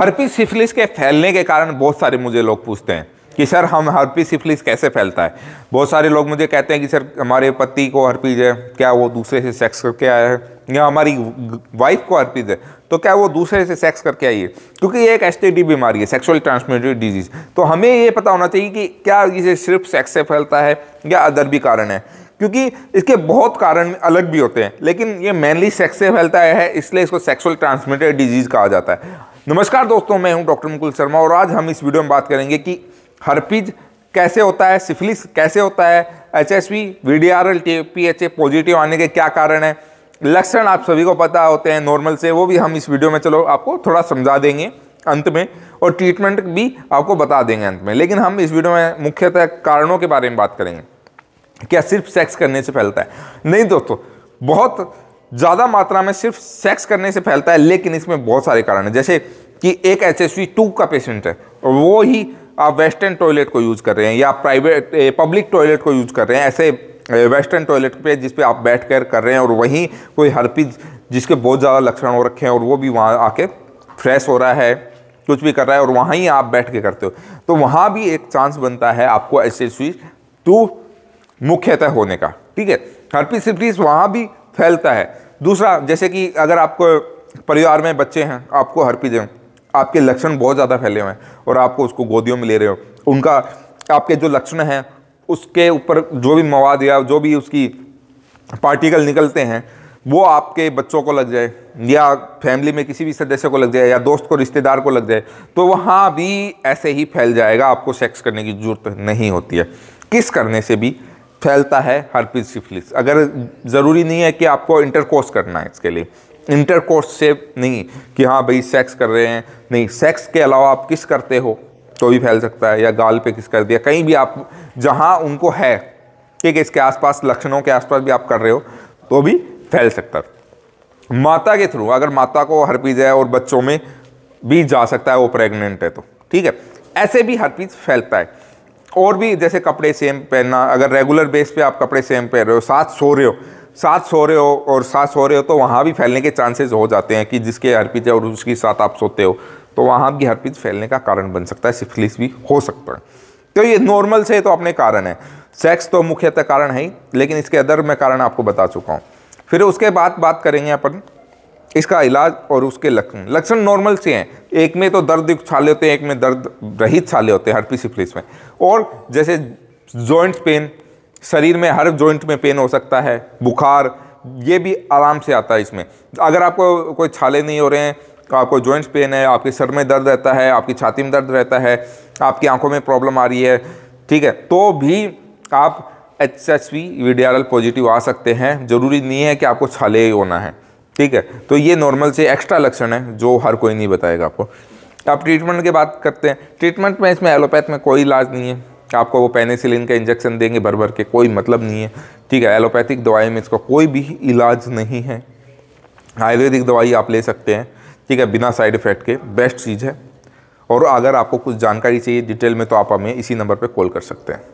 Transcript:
herpes syphilis के फैलने के कारण बहुत सारे मुझे लोग पूछते हैं कि सर हम हर्पी सिफिलिस कैसे फैलता है बहुत सारे लोग मुझे कहते हैं कि सर हमारे पति को हर्पीज है क्या वो दूसरे से सेक्स करके आया है या हमारी वाइफ को हर्पीज है तो क्या वो दूसरे से सेक्स करके आई है क्योंकि ये एक एस बीमारी है सेक्सुअल ट्रांसमिटेड डिजीज़ तो हमें ये पता होना चाहिए कि क्या इसे सिर्फ सेक्स से फैलता है या अदर भी कारण है क्योंकि इसके बहुत कारण अलग भी होते हैं लेकिन ये मेनली सेक्स से फैलता है इसलिए इसको सेक्सुअल ट्रांसमिटेड डिजीज़ कहा जाता है नमस्कार दोस्तों मैं हूं डॉक्टर मुकुल शर्मा और आज हम इस वीडियो में बात करेंगे कि हर्पीज कैसे होता है सिफिलिस कैसे होता है H S V V D R L T P H A positive आने के क्या कारण है लक्षण आप सभी को पता होते हैं नॉर्मल से वो भी हम इस वीडियो में चलो आपको थोड़ा समझा देंगे अंत में और ट्रीटमेंट भी आपको बता देंगे अंत में लेकिन हम इस वीडियो में मुख्यतः कारणों के बारे में बात करेंगे क्या सिर्फ सेक्स करने से फैलता है नहीं दोस्तों बहुत ज़्यादा मात्रा में सिर्फ सेक्स करने से फैलता है लेकिन इसमें बहुत सारे कारण हैं जैसे कि एक एच एस टू का पेशेंट है और वो ही आप वेस्टर्न टॉयलेट को यूज़ कर रहे हैं या प्राइवेट पब्लिक टॉयलेट को यूज़ कर रहे हैं ऐसे वेस्टर्न टॉयलेट पे जिसपे आप बैठ कर कर रहे हैं और वहीं कोई हरपीज जिसके बहुत ज़्यादा लक्षण हो रखे हैं और वो भी वहाँ आके फ्रेश हो रहा है कुछ भी कर रहा है और वहाँ ही आप बैठ के करते हो तो वहाँ भी एक चांस बनता है आपको एस एस टू मुख्यतः होने का ठीक है हरपीज सिफिलिस वहाँ भी फैलता है दूसरा जैसे कि अगर आपको परिवार में बच्चे हैं आपको हर पीजे आपके लक्षण बहुत ज़्यादा फैले हुए हैं और आपको उसको गोदियों में ले रहे हो उनका आपके जो लक्षण हैं उसके ऊपर जो भी मवाद या जो भी उसकी पार्टिकल निकलते हैं वो आपके बच्चों को लग जाए या फैमिली में किसी भी सदस्य को लग जाए या दोस्त को रिश्तेदार को लग जाए तो वहाँ भी ऐसे ही फैल जाएगा आपको सेक्स करने की ज़रूरत नहीं होती है किस करने से भी फैलता है हर्पीज सिफिलिस अगर ज़रूरी नहीं है कि आपको इंटरकोर्स करना है इसके लिए इंटरकोर्स से नहीं कि हाँ भाई सेक्स कर रहे हैं नहीं सेक्स के अलावा आप किस करते हो तो भी फैल सकता है या गाल पे किस कर दिया कहीं भी आप जहाँ उनको है ठीक है इसके आसपास लक्षणों के आसपास भी आप कर रहे हो तो भी फैल सकता है माता के थ्रू अगर माता को हर्पीज है और बच्चों में भी जा सकता है वो प्रेग्नेंट है तो ठीक है ऐसे भी हर्पीज फैलता है और भी जैसे कपड़े सेम पहनना अगर रेगुलर बेस पे आप कपड़े सेम पहन रहे हो साथ सो रहे हो साथ सो रहे हो और साथ सो रहे हो तो वहाँ भी फैलने के चांसेस हो जाते हैं कि जिसके हर है और उसके साथ आप सोते हो तो वहाँ भी हरपित फैलने का कारण बन सकता है सिफिलिस भी हो सकता है तो ये नॉर्मल से तो अपने कारण है सेक्स तो मुख्यतः कारण है ही लेकिन इसके अदर मैं कारण आपको बता चुका हूँ फिर उसके बाद बात करेंगे अपन इसका इलाज और उसके लक्षण लक्षण नॉर्मल से हैं एक में तो दर्द छाले होते हैं एक में दर्द रहित छाले होते हैं हर्पी सिफिलिस में और जैसे जॉइंट्स पेन शरीर में हर जॉइंट में पेन हो सकता है बुखार ये भी आराम से आता है इसमें अगर आपको कोई छाले नहीं हो रहे हैं तो आपको जॉइंट्स पेन है आपके सर में दर्द रहता है आपकी छाती में दर्द रहता है आपकी आंखों में प्रॉब्लम आ रही है ठीक है तो भी आप H H P V D R L positive आ सकते हैं ज़रूरी नहीं है कि आपको छाले ही होना है ठीक है तो ये नॉर्मल से एक्स्ट्रा लक्षण है जो हर कोई नहीं बताएगा आपको आप ट्रीटमेंट की बात करते हैं ट्रीटमेंट में इसमें एलोपैथ में कोई इलाज नहीं है आपको वो पेनिसिलिन का इंजेक्शन देंगे भर भर के कोई मतलब नहीं है ठीक है एलोपैथिक दवाई में इसका कोई भी इलाज नहीं है आयुर्वेदिक दवाई आप ले सकते हैं ठीक है बिना साइड इफ़ेक्ट के बेस्ट चीज़ है और अगर आपको कुछ जानकारी चाहिए डिटेल में तो आप हमें इसी नंबर पर कॉल कर सकते हैं